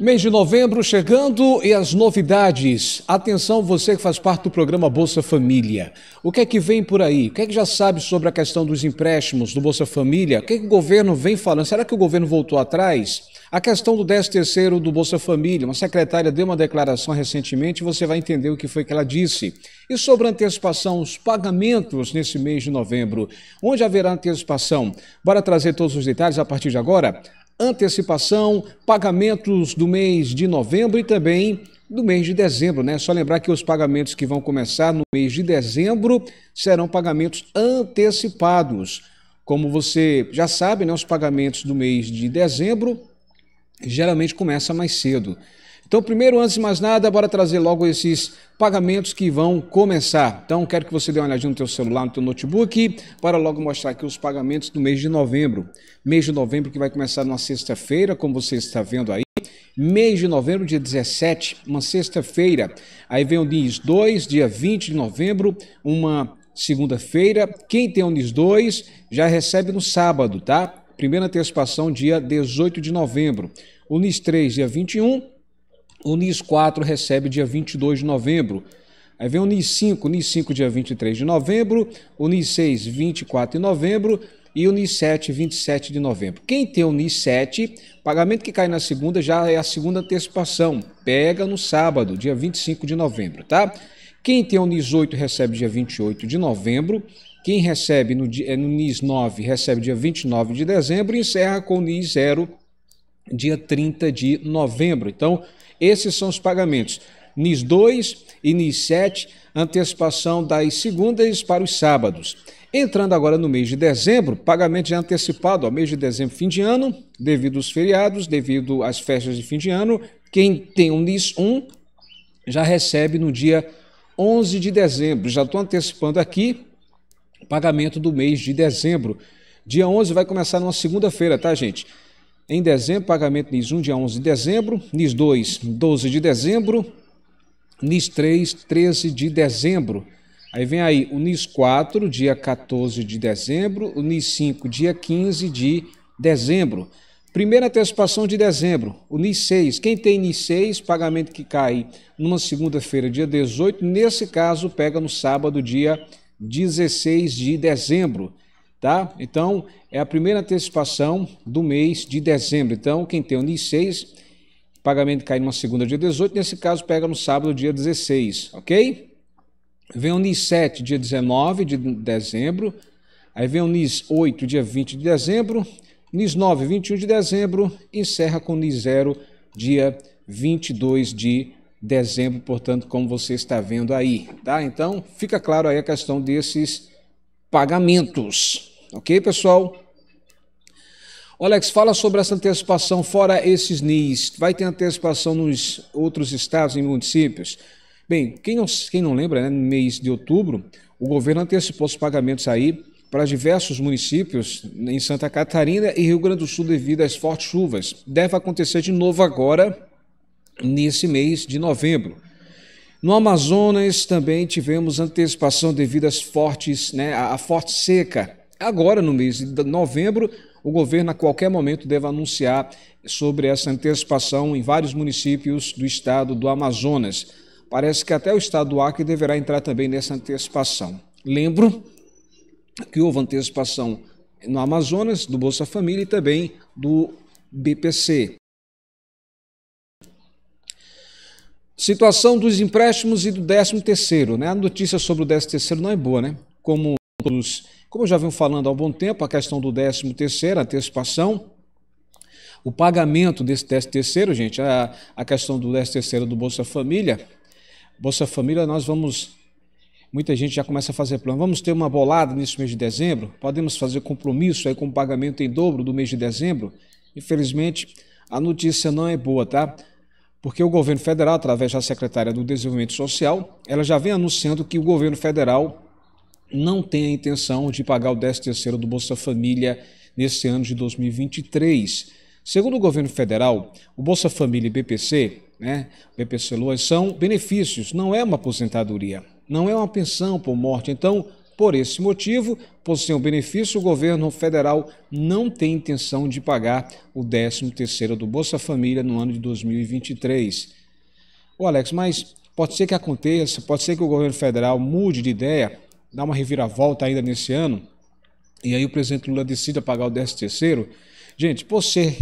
Mês de novembro chegando e as novidades. Atenção, você que faz parte do programa Bolsa Família. O que é que vem por aí? O que é que já sabe sobre a questão dos empréstimos do Bolsa Família? O que, é que o governo vem falando? Será que o governo voltou atrás? A questão do 13 do Bolsa Família. Uma secretária deu uma declaração recentemente, você vai entender o que foi que ela disse. E sobre antecipação, os pagamentos nesse mês de novembro. Onde haverá antecipação? Bora trazer todos os detalhes a partir de agora? antecipação, pagamentos do mês de novembro e também do mês de dezembro, né? Só lembrar que os pagamentos que vão começar no mês de dezembro serão pagamentos antecipados. Como você já sabe, né, os pagamentos do mês de dezembro geralmente começam mais cedo. Então, primeiro, antes de mais nada, bora trazer logo esses pagamentos que vão começar. Então, quero que você dê uma olhadinha no teu celular, no teu notebook, para logo mostrar aqui os pagamentos do mês de novembro. Mês de novembro que vai começar na sexta-feira, como você está vendo aí mês de novembro, dia 17, uma sexta-feira. Aí vem o NIS 2, dia 20 de novembro, uma segunda-feira. Quem tem o NIS 2 já recebe no sábado, tá? Primeira antecipação, dia 18 de novembro. O NIS 3, dia 21. O NIS 4 recebe dia 22 de novembro. Aí vem o NIS 5, NIS 5 dia 23 de novembro, o NIS 6 24 de novembro e o NIS 7 27 de novembro. Quem tem o NIS 7, pagamento que cai na segunda já é a segunda antecipação, pega no sábado, dia 25 de novembro, tá? Quem tem o NIS 8 recebe dia 28 de novembro, quem recebe no, dia, é, no NIS 9 recebe dia 29 de dezembro e encerra com o NIS 0 dia 30 de novembro. Então, esses são os pagamentos. NIS 2 e NIS 7, antecipação das segundas para os sábados. Entrando agora no mês de dezembro, pagamento já antecipado, ao mês de dezembro, fim de ano, devido aos feriados, devido às festas de fim de ano. Quem tem um NIS 1 já recebe no dia 11 de dezembro. Já estou antecipando aqui pagamento do mês de dezembro. Dia 11 vai começar numa segunda-feira, tá, gente? em dezembro, pagamento NIS 1, dia 11 de dezembro, NIS 2, 12 de dezembro, NIS 3, 13 de dezembro. Aí vem aí o NIS 4, dia 14 de dezembro, o NIS 5, dia 15 de dezembro. Primeira antecipação de dezembro, o NIS 6. Quem tem NIS 6, pagamento que cai numa segunda-feira, dia 18, nesse caso pega no sábado, dia 16 de dezembro. Tá? Então, é a primeira antecipação do mês de dezembro. Então, quem tem o NIS 6, pagamento cai numa segunda, dia 18. Nesse caso, pega no sábado, dia 16, ok? Vem o NIS 7, dia 19 de dezembro. Aí vem o NIS 8, dia 20 de dezembro. NIS 9, 21 de dezembro. Encerra com o NIS 0, dia 22 de dezembro, portanto, como você está vendo aí, tá? Então, fica claro aí a questão desses pagamentos. Ok, pessoal? O Alex, fala sobre essa antecipação fora esses NIS. Vai ter antecipação nos outros estados e municípios? Bem, quem não, quem não lembra, né, no mês de outubro, o governo antecipou os pagamentos aí para diversos municípios em Santa Catarina e Rio Grande do Sul devido às fortes chuvas. Deve acontecer de novo agora, nesse mês de novembro. No Amazonas também tivemos antecipação devido às fortes, né, à forte seca Agora, no mês de novembro, o governo a qualquer momento deve anunciar sobre essa antecipação em vários municípios do estado do Amazonas. Parece que até o estado do Acre deverá entrar também nessa antecipação. Lembro que houve antecipação no Amazonas, do Bolsa Família e também do BPC. Situação dos empréstimos e do 13 terceiro, né? A notícia sobre o 13 terceiro não é boa, né? Como todos como já venho falando há um bom tempo, a questão do 13 terceiro, antecipação, o pagamento desse 13 terceiro, gente, a, a questão do 13 terceiro do Bolsa Família, Bolsa Família nós vamos, muita gente já começa a fazer plano, vamos ter uma bolada nesse mês de dezembro, podemos fazer compromisso aí com o pagamento em dobro do mês de dezembro, infelizmente a notícia não é boa, tá? Porque o governo federal, através da secretária do Desenvolvimento Social, ela já vem anunciando que o governo federal não tem a intenção de pagar o 13º do Bolsa Família nesse ano de 2023. Segundo o governo federal, o Bolsa Família e BPC, né, BPC Luas, são benefícios, não é uma aposentadoria, não é uma pensão por morte. Então, por esse motivo, por ser um benefício, o governo federal não tem intenção de pagar o 13º do Bolsa Família no ano de 2023. Ô Alex, mas pode ser que aconteça, pode ser que o governo federal mude de ideia dá uma reviravolta ainda nesse ano, e aí o presidente Lula decide pagar o 13 terceiro, gente, você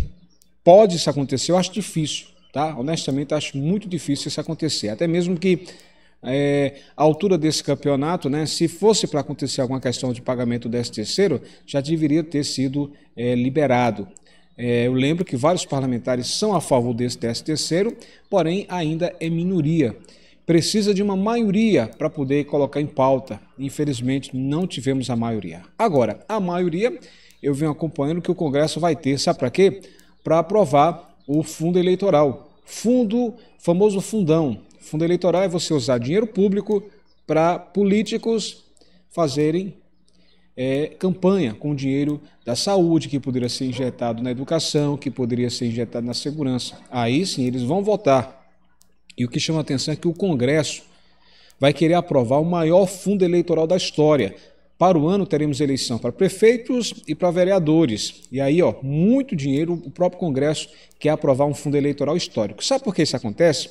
pode isso acontecer, eu acho difícil, tá? Honestamente, acho muito difícil isso acontecer. Até mesmo que é, a altura desse campeonato, né, se fosse para acontecer alguma questão de pagamento do 13 terceiro, já deveria ter sido é, liberado. É, eu lembro que vários parlamentares são a favor desse 13 terceiro, porém ainda é minoria precisa de uma maioria para poder colocar em pauta. Infelizmente, não tivemos a maioria. Agora, a maioria eu venho acompanhando que o Congresso vai ter, sabe para quê? Para aprovar o fundo eleitoral. Fundo, famoso fundão. Fundo eleitoral é você usar dinheiro público para políticos fazerem é, campanha com dinheiro da saúde, que poderia ser injetado na educação, que poderia ser injetado na segurança. Aí sim eles vão votar e o que chama a atenção é que o Congresso vai querer aprovar o maior fundo eleitoral da história. Para o ano teremos eleição para prefeitos e para vereadores. E aí, ó, muito dinheiro, o próprio Congresso quer aprovar um fundo eleitoral histórico. Sabe por que isso acontece?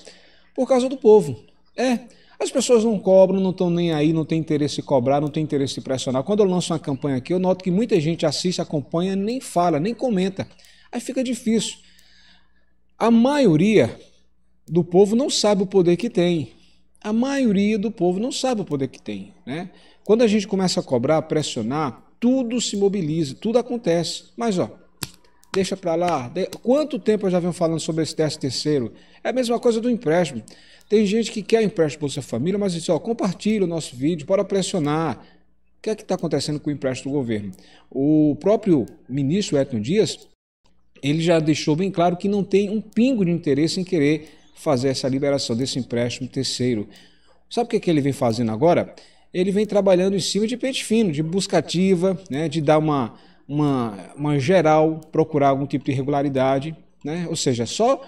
Por causa do povo. É. As pessoas não cobram, não estão nem aí, não tem interesse em cobrar, não tem interesse em pressionar. Quando eu lanço uma campanha aqui, eu noto que muita gente assiste, acompanha, nem fala, nem comenta. Aí fica difícil. A maioria do povo não sabe o poder que tem. A maioria do povo não sabe o poder que tem. Né? Quando a gente começa a cobrar, pressionar, tudo se mobiliza, tudo acontece. Mas, ó, deixa para lá. Quanto tempo eu já venho falando sobre esse teste terceiro? É a mesma coisa do empréstimo. Tem gente que quer empréstimo sua Família, mas diz, ó, compartilha o nosso vídeo, para pressionar. O que é que está acontecendo com o empréstimo do governo? O próprio ministro Edson Dias, ele já deixou bem claro que não tem um pingo de interesse em querer fazer essa liberação desse empréstimo terceiro. Sabe o que, que ele vem fazendo agora? Ele vem trabalhando em cima de pente fino, de buscativa, né, de dar uma, uma, uma geral, procurar algum tipo de irregularidade, né? ou seja, só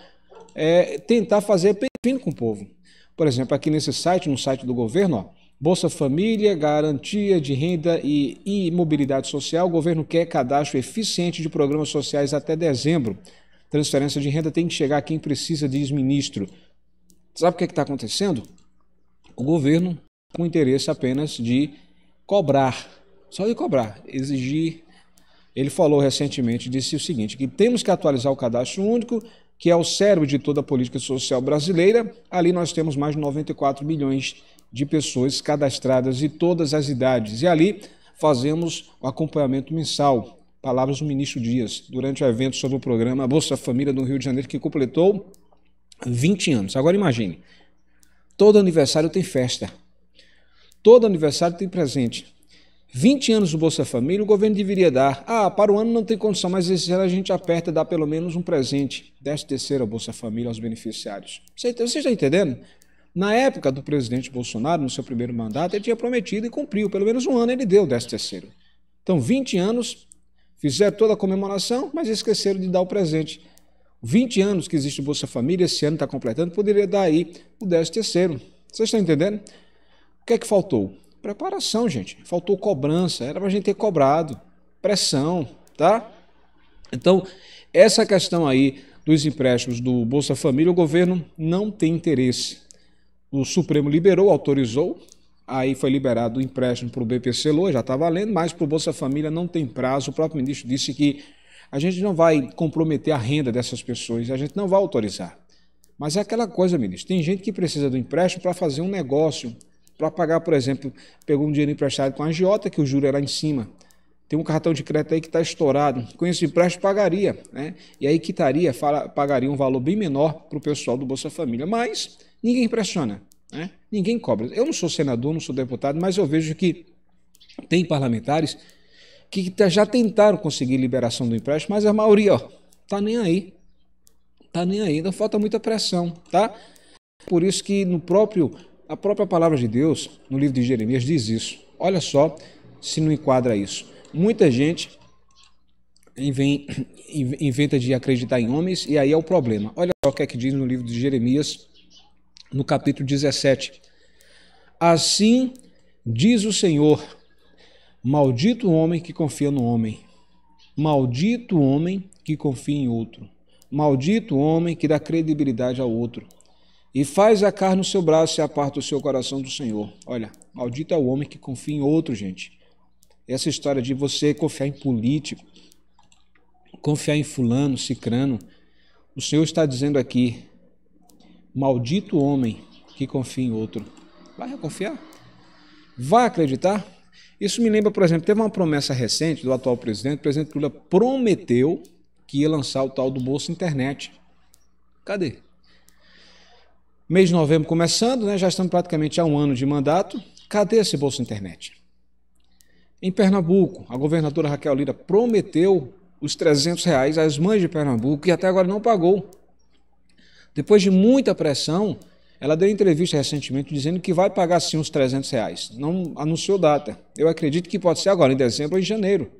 é, tentar fazer pente fino com o povo. Por exemplo, aqui nesse site, no site do governo, ó, Bolsa Família, garantia de renda e, e mobilidade social, o governo quer cadastro eficiente de programas sociais até dezembro transferência de renda tem que chegar a quem precisa, diz ministro. Sabe o que é está acontecendo? O governo, com interesse apenas de cobrar, só de cobrar, exigir. Ele falou recentemente, disse o seguinte, que temos que atualizar o cadastro único, que é o cérebro de toda a política social brasileira. Ali nós temos mais de 94 milhões de pessoas cadastradas de todas as idades. E ali fazemos o acompanhamento mensal palavras do ministro Dias durante o evento sobre o programa Bolsa Família no Rio de Janeiro, que completou 20 anos. Agora imagine, todo aniversário tem festa, todo aniversário tem presente. 20 anos do Bolsa Família, o governo deveria dar. Ah, para o ano não tem condição, mas esse ano a gente aperta e dá pelo menos um presente. 13 terceiro Bolsa Família aos beneficiários. Você, estão está entendendo? Na época do presidente Bolsonaro, no seu primeiro mandato, ele tinha prometido e cumpriu. Pelo menos um ano ele deu 13 terceiro. Então, 20 anos Fizeram toda a comemoração, mas esqueceram de dar o presente. 20 anos que existe o Bolsa Família, esse ano está completando, poderia dar aí o 13 terceiro. Vocês estão entendendo? O que é que faltou? Preparação, gente. Faltou cobrança, era para a gente ter cobrado. Pressão, tá? Então, essa questão aí dos empréstimos do Bolsa Família, o governo não tem interesse. O Supremo liberou, autorizou, Aí foi liberado o empréstimo para o BPC Lua, já está valendo, mas para o Bolsa Família não tem prazo. O próprio ministro disse que a gente não vai comprometer a renda dessas pessoas, a gente não vai autorizar. Mas é aquela coisa, ministro, tem gente que precisa do empréstimo para fazer um negócio, para pagar, por exemplo, pegou um dinheiro emprestado com a agiota, que o juro era em cima, tem um cartão de crédito aí que está estourado. Com esse empréstimo pagaria, né? E aí quitaria, fala, pagaria um valor bem menor para o pessoal do Bolsa Família. Mas ninguém impressiona. Né? Ninguém cobra. Eu não sou senador, não sou deputado, mas eu vejo que tem parlamentares que já tentaram conseguir liberação do empréstimo, mas a maioria, ó, tá nem aí. Tá nem aí, não falta muita pressão, tá? Por isso que no próprio a própria palavra de Deus, no livro de Jeremias diz isso. Olha só se não enquadra isso. Muita gente inventa de acreditar em homens e aí é o problema. Olha só o que é que diz no livro de Jeremias no capítulo 17. Assim diz o Senhor: Maldito o homem que confia no homem, maldito o homem que confia em outro, maldito o homem que dá credibilidade ao outro e faz a carne no seu braço e aparta o seu coração do Senhor. Olha, maldito é o homem que confia em outro, gente. Essa história de você confiar em político, confiar em fulano, cicrano, o Senhor está dizendo aqui: Maldito homem que confia em outro. Vai confiar? Vai acreditar? Isso me lembra, por exemplo, teve uma promessa recente do atual presidente. O presidente Lula prometeu que ia lançar o tal do Bolsa Internet. Cadê? Mês de novembro começando, né? já estamos praticamente há um ano de mandato. Cadê esse Bolsa Internet? Em Pernambuco, a governadora Raquel Lira prometeu os 300 reais às mães de Pernambuco e até agora não pagou. Depois de muita pressão, ela deu entrevista recentemente dizendo que vai pagar sim uns 300 reais. Não anunciou data. Eu acredito que pode ser agora, em dezembro ou em janeiro.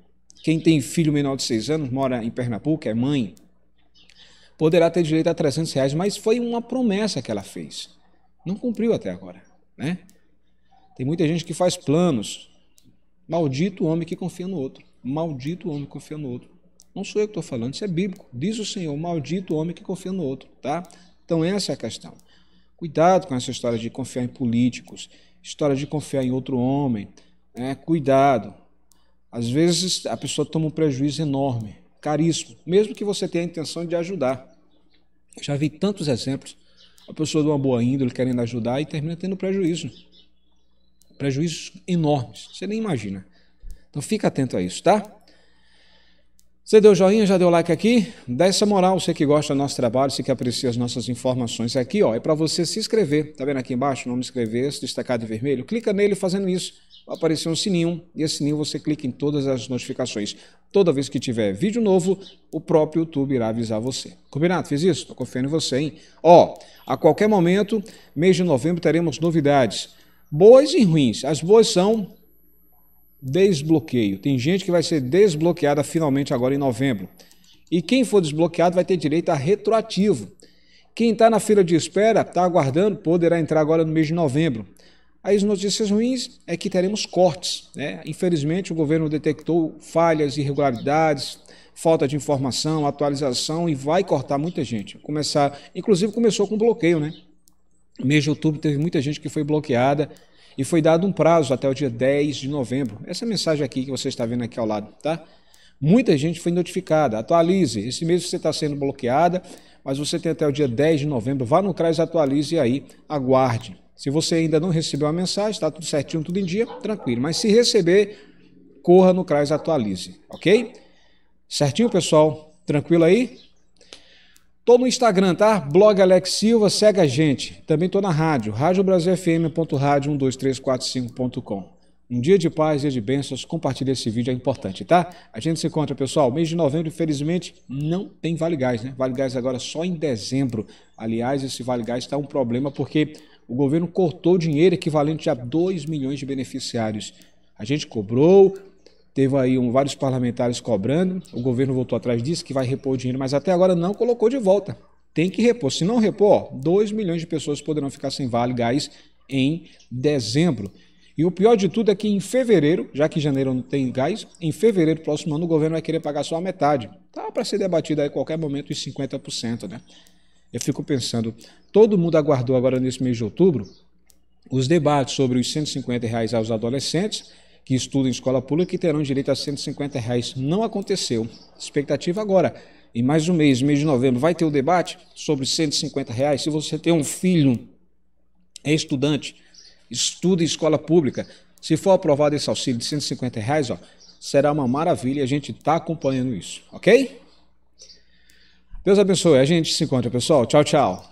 Quem tem filho menor de 6 anos, mora em Pernambuco, é mãe, poderá ter direito a 300 reais, mas foi uma promessa que ela fez. Não cumpriu até agora. Né? Tem muita gente que faz planos. Maldito o homem que confia no outro. Maldito o homem que confia no outro. Não sou eu que estou falando, isso é bíblico. Diz o Senhor, maldito homem que confia no outro, tá? Então essa é a questão. Cuidado com essa história de confiar em políticos, história de confiar em outro homem. Né? Cuidado. Às vezes a pessoa toma um prejuízo enorme, caríssimo, mesmo que você tenha a intenção de ajudar. Eu já vi tantos exemplos. A pessoa de uma boa índole querendo ajudar e termina tendo prejuízo. Prejuízos enormes, você nem imagina. Então fica atento a isso, tá? Você deu joinha, já deu like aqui? Dá essa moral, você que gosta do nosso trabalho, você que aprecia as nossas informações aqui, ó, é para você se inscrever. Tá vendo aqui embaixo, nome inscrever, se destacado em vermelho? Clica nele fazendo isso. Vai aparecer um sininho e esse sininho você clica em todas as notificações. Toda vez que tiver vídeo novo, o próprio YouTube irá avisar você. Combinado? Fiz isso? Tô confiando em você, hein? Ó, a qualquer momento, mês de novembro teremos novidades. Boas e ruins. As boas são desbloqueio. Tem gente que vai ser desbloqueada finalmente agora em novembro. E quem for desbloqueado vai ter direito a retroativo. Quem está na fila de espera, está aguardando, poderá entrar agora no mês de novembro. As notícias ruins é que teremos cortes. Né? Infelizmente, o governo detectou falhas, irregularidades, falta de informação, atualização e vai cortar muita gente. Começar, inclusive começou com bloqueio, né? Mês de outubro teve muita gente que foi bloqueada e foi dado um prazo até o dia 10 de novembro. Essa mensagem aqui que você está vendo aqui ao lado, tá? Muita gente foi notificada. Atualize. Esse mês você está sendo bloqueada, mas você tem até o dia 10 de novembro. Vá no CRAS, atualize e aí, aguarde. Se você ainda não recebeu a mensagem, está tudo certinho, tudo em dia, tranquilo. Mas se receber, corra no CRAS, atualize, ok? Certinho, pessoal? Tranquilo aí? Tô no Instagram, tá? Blog Alex Silva, segue a gente. Também tô na rádio, radiobrasilfm.radio12345.com. Um dia de paz, dia de bênçãos, compartilha esse vídeo, é importante, tá? A gente se encontra, pessoal. Mês de novembro, infelizmente, não tem Vale Gás, né? Vale Gás agora só em dezembro. Aliás, esse Vale Gás está um problema porque o governo cortou dinheiro equivalente a 2 milhões de beneficiários. A gente cobrou, Teve aí um, vários parlamentares cobrando, o governo voltou atrás disso, que vai repor o dinheiro, mas até agora não colocou de volta. Tem que repor. Se não repor, 2 milhões de pessoas poderão ficar sem vale gás em dezembro. E o pior de tudo é que em fevereiro, já que janeiro não tem gás, em fevereiro próximo ano o governo vai querer pagar só a metade. Tá para ser debatido aí a qualquer momento os 50%, né? Eu fico pensando, todo mundo aguardou agora nesse mês de outubro os debates sobre os 150 reais aos adolescentes que estudam em escola pública e terão direito a 150 reais. Não aconteceu. Expectativa agora. Em mais um mês, mês de novembro, vai ter o um debate sobre 150 reais. Se você tem um filho, é estudante, estuda em escola pública, se for aprovado esse auxílio de 150 reais, ó, será uma maravilha. A gente está acompanhando isso, ok? Deus abençoe. A gente se encontra, pessoal. Tchau, tchau.